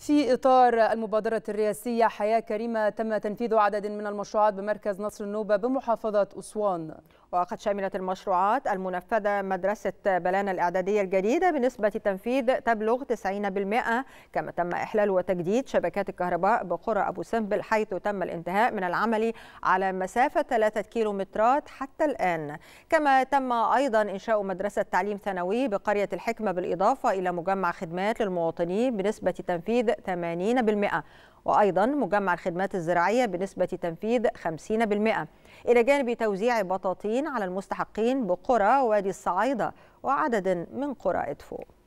في إطار المبادرة الرئاسية حياة كريمة تم تنفيذ عدد من المشروعات بمركز نصر النوبة بمحافظة أسوان وقد شملت المشروعات المنفذة مدرسة بلان الإعدادية الجديدة بنسبة تنفيذ تبلغ 90% كما تم إحلال وتجديد شبكات الكهرباء بقرى أبو سمبل حيث تم الانتهاء من العمل على مسافة 3 كيلومترات حتى الآن كما تم أيضا إنشاء مدرسة تعليم ثانوي بقرية الحكمة بالإضافة إلى مجمع خدمات للمواطنين بنسبة تنفيذ تنفيذ 80% وأيضا مجمع الخدمات الزراعية بنسبة تنفيذ 50% إلى جانب توزيع بطاطين على المستحقين بقرى وادي الصعيدة وعدد من قرى إدفو